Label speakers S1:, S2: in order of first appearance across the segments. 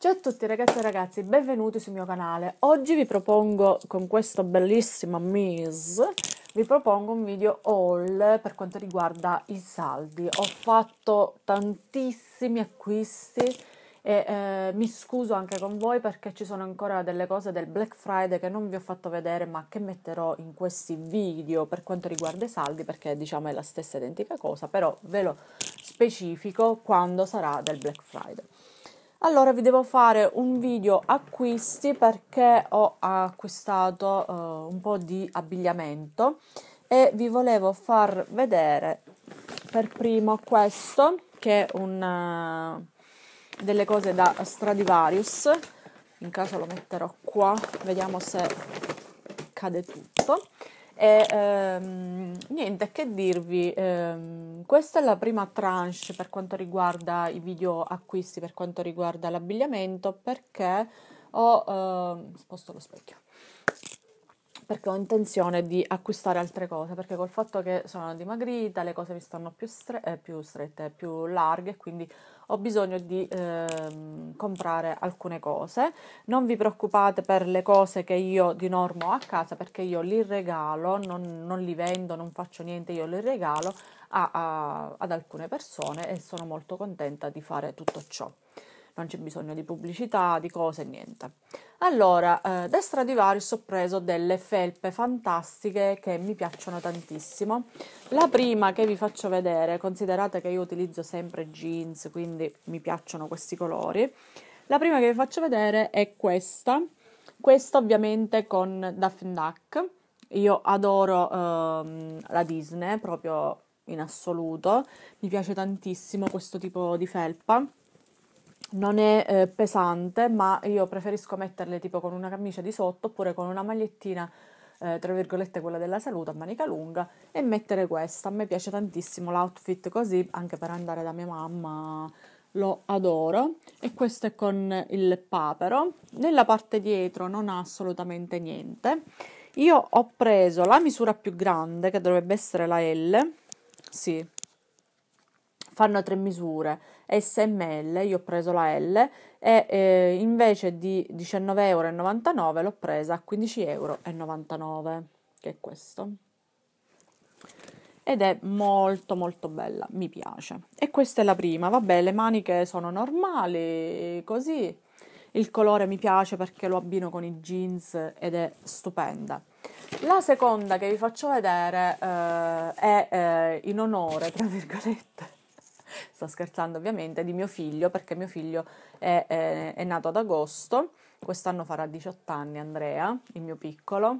S1: Ciao a tutti ragazzi e ragazzi, benvenuti sul mio canale. Oggi vi propongo con questa bellissima Miss, vi propongo un video haul per quanto riguarda i saldi. Ho fatto tantissimi acquisti e eh, mi scuso anche con voi perché ci sono ancora delle cose del Black Friday che non vi ho fatto vedere ma che metterò in questi video per quanto riguarda i saldi perché diciamo è la stessa identica cosa, però ve lo specifico quando sarà del Black Friday. Allora vi devo fare un video acquisti perché ho acquistato uh, un po' di abbigliamento e vi volevo far vedere per primo questo che è una eh, delle cose da Stradivarius in caso lo metterò qua vediamo se cade tutto e ehm, niente, che dirvi, ehm, questa è la prima tranche per quanto riguarda i video acquisti, per quanto riguarda l'abbigliamento, perché ho, ehm, sposto lo specchio, perché ho intenzione di acquistare altre cose, perché col fatto che sono dimagrita le cose mi stanno più, stre- eh, più strette, più larghe, quindi ho bisogno di ehm, comprare alcune cose. Non vi preoccupate per le cose che io di norma ho a casa perché io li regalo, non, non li vendo, non faccio niente, io li regalo a, a, ad alcune persone e sono molto contenta di fare tutto ciò non c'è bisogno di pubblicità, di cose, niente. Allora, eh, da Stradivarius ho preso delle felpe fantastiche che mi piacciono tantissimo. La prima che vi faccio vedere, considerate che io utilizzo sempre jeans, quindi mi piacciono questi colori. La prima che vi faccio vedere è questa, questa ovviamente con Duff Duck. Io adoro ehm, la Disney proprio in assoluto, mi piace tantissimo questo tipo di felpa non è eh, pesante, ma io preferisco metterle tipo con una camicia di sotto oppure con una magliettina, eh, tra virgolette, quella della salute a manica lunga e mettere questa. A me piace tantissimo l'outfit così, anche per andare da mia mamma lo adoro e questo è con il papero. Nella parte dietro non ha assolutamente niente. Io ho preso la misura più grande che dovrebbe essere la L. Sì, fanno tre misure, SML, io ho preso la L e eh, invece di 19,99 euro l'ho presa a 15,99 euro che è questo. Ed è molto molto bella, mi piace. E questa è la prima, vabbè le maniche sono normali, così. Il colore mi piace perché lo abbino con i jeans ed è stupenda. La seconda che vi faccio vedere eh, è eh, in onore, tra virgolette, sto scherzando ovviamente, di mio figlio, perché mio figlio è, è, è nato ad agosto, quest'anno farà 18 anni Andrea, il mio piccolo,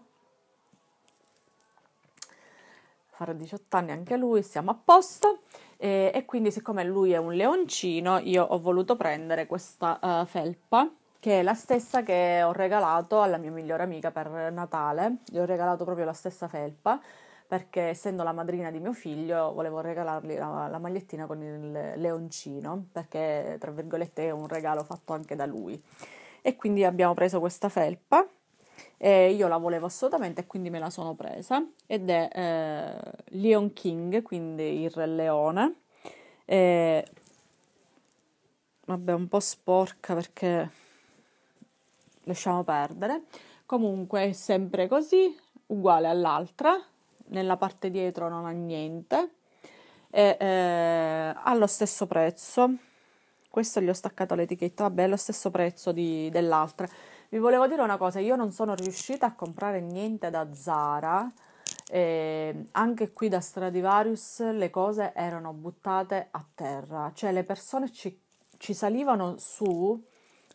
S1: farà 18 anni anche lui, siamo a posto. E, e, quindi, siccome lui è un leoncino, io ho voluto prendere questa uh, felpa, che è la stessa che ho regalato alla mia migliore amica per Natale. Gli ho regalato proprio la stessa felpa perché essendo la madrina di mio figlio volevo regalargli la, la magliettina con il leoncino, perché tra virgolette è un regalo fatto anche da lui. E quindi abbiamo preso questa felpa e io la volevo assolutamente e quindi me la sono presa ed è eh, Leon King, quindi il re leone. E... Vabbè, un po' sporca perché lasciamo perdere. Comunque è sempre così, uguale all'altra, nella parte dietro non ha niente e, eh, allo stesso prezzo questo gli ho staccato l'etichetta vabbè è lo stesso prezzo di, dell'altra vi volevo dire una cosa io non sono riuscita a comprare niente da Zara eh, anche qui da Stradivarius le cose erano buttate a terra cioè le persone ci, ci salivano su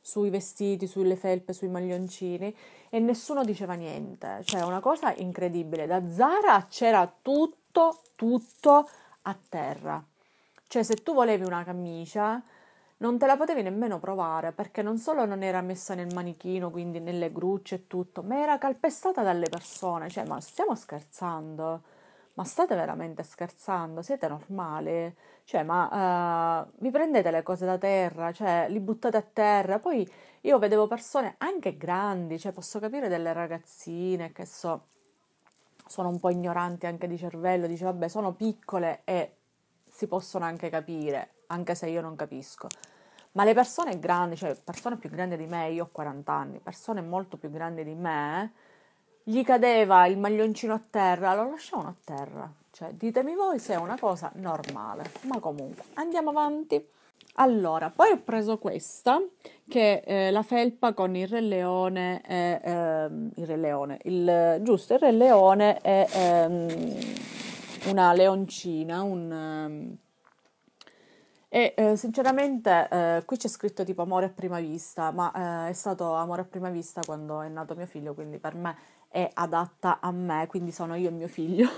S1: sui vestiti, sulle felpe, sui maglioncini e nessuno diceva niente. Cioè, una cosa incredibile. Da Zara c'era tutto, tutto a terra. Cioè, se tu volevi una camicia, non te la potevi nemmeno provare perché non solo non era messa nel manichino, quindi nelle grucce e tutto, ma era calpestata dalle persone. Cioè, ma stiamo scherzando? ma state veramente scherzando? Siete normali? Cioè, ma uh, vi prendete le cose da terra, cioè, li buttate a terra. Poi io vedevo persone anche grandi, cioè, posso capire delle ragazzine che so, sono un po' ignoranti anche di cervello, dice vabbè, sono piccole e si possono anche capire, anche se io non capisco. Ma le persone grandi, cioè persone più grandi di me, io ho 40 anni, persone molto più grandi di me, gli cadeva il maglioncino a terra, lo lasciavano a terra. Cioè, ditemi voi se è una cosa normale, ma comunque andiamo avanti. Allora, poi ho preso questa che è eh, la felpa con il Re Leone, e, ehm, il Re Leone, il, giusto, il Re Leone e ehm, una leoncina, un, ehm, e eh, sinceramente eh, qui c'è scritto tipo amore a prima vista, ma eh, è stato amore a prima vista quando è nato mio figlio, quindi per me è adatta a me, quindi sono io e mio figlio.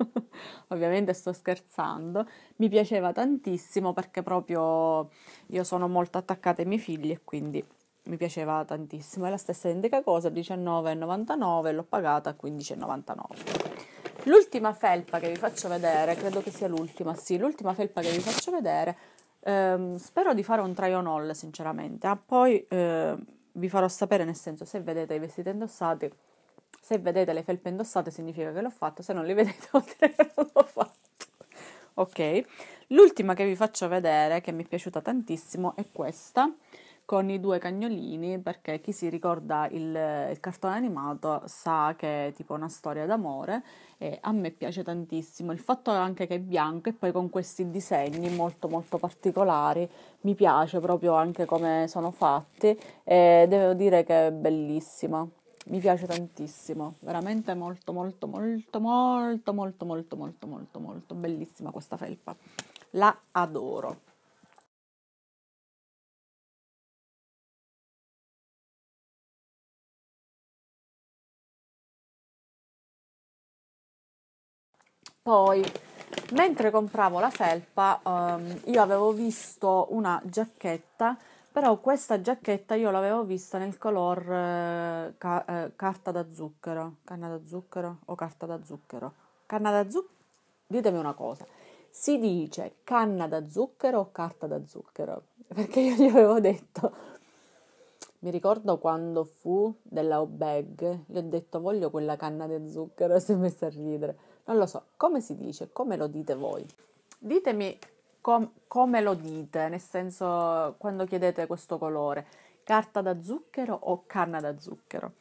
S1: Ovviamente sto scherzando. Mi piaceva tantissimo perché proprio io sono molto attaccata ai miei figli e quindi mi piaceva tantissimo. È la stessa identica cosa, 19,99, l'ho pagata a 15,99. L'ultima felpa che vi faccio vedere, credo che sia l'ultima, sì, l'ultima felpa che vi faccio vedere, ehm, spero di fare un try on all sinceramente, ah, poi eh, vi farò sapere nel senso se vedete i vestiti indossati se vedete le felpe indossate significa che l'ho fatto, se non le vedete vuol dire che non l'ho fatto. Ok, l'ultima che vi faccio vedere, che mi è piaciuta tantissimo, è questa con i due cagnolini perché chi si ricorda il, il, cartone animato sa che è tipo una storia d'amore e a me piace tantissimo il fatto anche che è bianco e poi con questi disegni molto molto particolari mi piace proprio anche come sono fatti e devo dire che è bellissima mi piace tantissimo, veramente molto molto molto molto molto molto molto molto molto bellissima questa felpa, la adoro. Poi, mentre compravo la felpa, um, io avevo visto una giacchetta però questa giacchetta io l'avevo vista nel color eh, ca- eh, carta da zucchero, canna da zucchero o carta da zucchero. Canna da zucchero? Ditemi una cosa. Si dice canna da zucchero o carta da zucchero? Perché io gli avevo detto mi ricordo quando fu della O-Bag, gli ho detto voglio quella canna di zucchero e si è messa a ridere. Non lo so, come si dice? Come lo dite voi? Ditemi com- come lo dite, nel senso quando chiedete questo colore, carta da zucchero o canna da zucchero?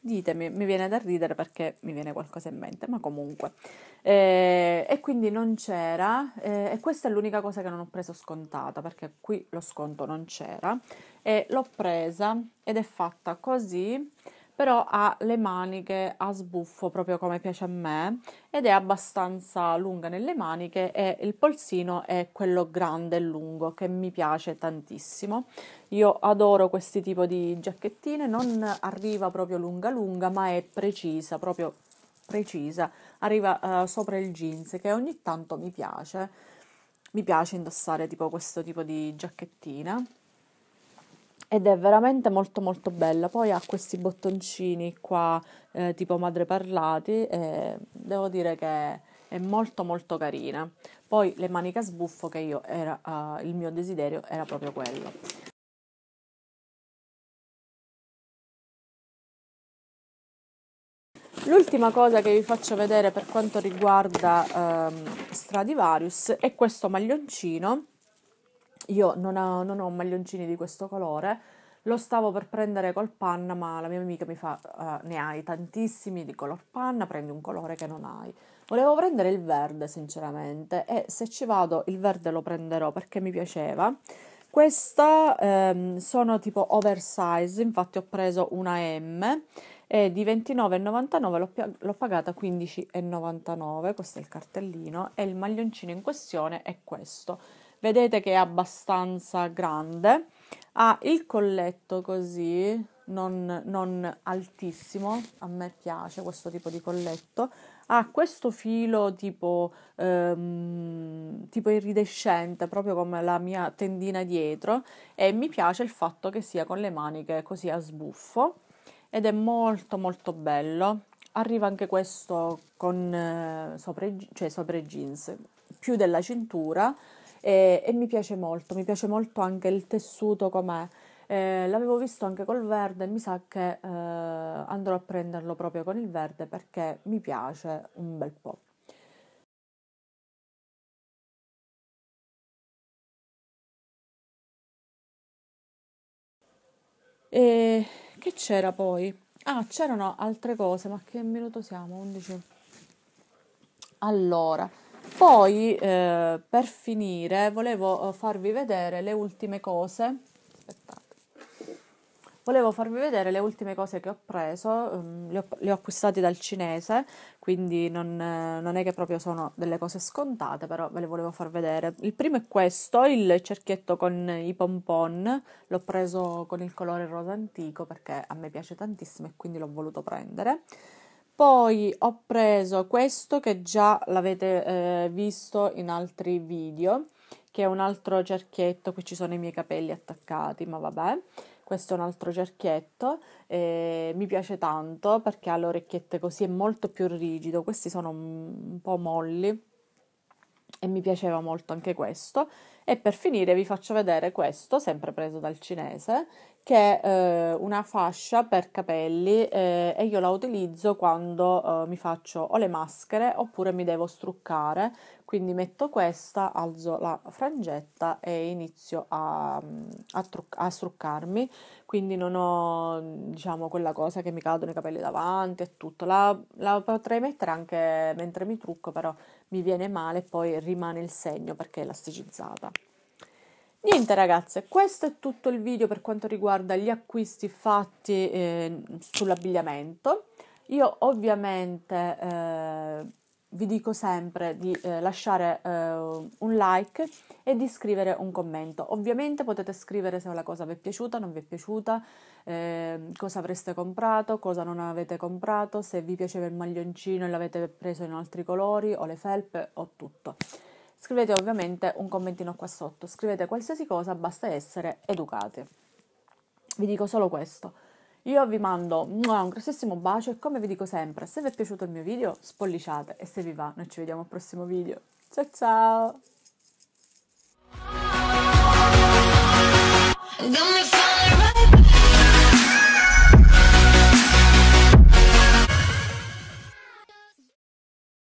S1: Ditemi, mi viene da ridere perché mi viene qualcosa in mente, ma comunque. Eh, e quindi non c'era, eh, e questa è l'unica cosa che non ho preso scontata perché qui lo sconto non c'era, e l'ho presa ed è fatta così però ha le maniche a sbuffo proprio come piace a me ed è abbastanza lunga nelle maniche e il polsino è quello grande e lungo che mi piace tantissimo. Io adoro questi tipi di giacchettine, non arriva proprio lunga lunga ma è precisa, proprio precisa, arriva uh, sopra il jeans che ogni tanto mi piace. Mi piace indossare tipo questo tipo di giacchettina ed è veramente molto molto bella. Poi ha questi bottoncini qua eh, tipo madreparlati e devo dire che è molto molto carina. Poi le maniche a sbuffo che io era uh, il mio desiderio era proprio quello. L'ultima cosa che vi faccio vedere per quanto riguarda um, Stradivarius è questo maglioncino io non ho, non ho maglioncini di questo colore, lo stavo per prendere col panna, ma la mia amica mi fa, uh, ne hai tantissimi di color panna, prendi un colore che non hai. Volevo prendere il verde, sinceramente, e se ci vado il verde lo prenderò perché mi piaceva. Questa ehm, sono tipo oversize, infatti ho preso una M e di 29,99 l'ho, l'ho pagata 15,99, questo è il cartellino e il maglioncino in questione è questo vedete che è abbastanza grande, ha il colletto così, non, non altissimo, a me piace questo tipo di colletto, ha questo filo tipo, ehm, tipo iridescente, proprio come la mia tendina dietro, e mi piace il fatto che sia con le maniche così a sbuffo, ed è molto molto bello, arriva anche questo con eh, sopra, cioè sopra i jeans più della cintura e, e mi piace molto, mi piace molto anche il tessuto com'è. Eh, l'avevo visto anche col verde, mi sa che eh, andrò a prenderlo proprio con il verde perché mi piace un bel po'. E che c'era poi? Ah, c'erano altre cose, ma che minuto siamo? 11. Allora, poi, eh, per finire, volevo eh, farvi vedere le ultime cose. Aspettate. Volevo farvi vedere le ultime cose che ho preso, um, le, ho, le ho acquistate dal cinese, quindi non, eh, non, è che proprio sono delle cose scontate, però ve le volevo far vedere. Il primo è questo, il cerchietto con i pompon, l'ho preso con il colore rosa antico perché a me piace tantissimo e quindi l'ho voluto prendere. Poi ho preso questo che già l'avete eh, visto in altri video, che è un altro cerchietto, qui ci sono i miei capelli attaccati, ma vabbè questo è un altro cerchietto, eh, mi piace tanto perché ha le orecchiette così, è molto più rigido, questi sono un po' molli e mi piaceva molto anche questo. E per finire vi faccio vedere questo, sempre preso dal cinese, che è eh, una fascia per capelli eh, e io la utilizzo quando eh, mi faccio o le maschere oppure mi devo struccare. Quindi metto questa, alzo la frangetta e inizio a, a, truc- a struccarmi. Quindi non ho, diciamo, quella cosa che mi cadono i capelli davanti e tutto. La, la potrei mettere anche mentre mi trucco, però mi viene male e poi rimane il segno perché è elasticizzata. Niente ragazze, questo è tutto il video per quanto riguarda gli acquisti fatti eh, sull'abbigliamento. Io ovviamente eh, vi dico sempre di eh, lasciare eh, un like e di scrivere un commento. Ovviamente potete scrivere se la cosa vi è piaciuta, non vi è piaciuta, ehm, cosa avreste comprato, cosa non avete comprato, se vi piaceva il maglioncino e l'avete preso in altri colori o le felpe o tutto. Scrivete ovviamente un commentino qua sotto, scrivete qualsiasi cosa, basta essere educate. Vi dico solo questo. Io vi mando un grossissimo bacio e come vi dico sempre, se vi è piaciuto il mio video spolliciate e se vi va noi ci vediamo al prossimo video. Ciao ciao!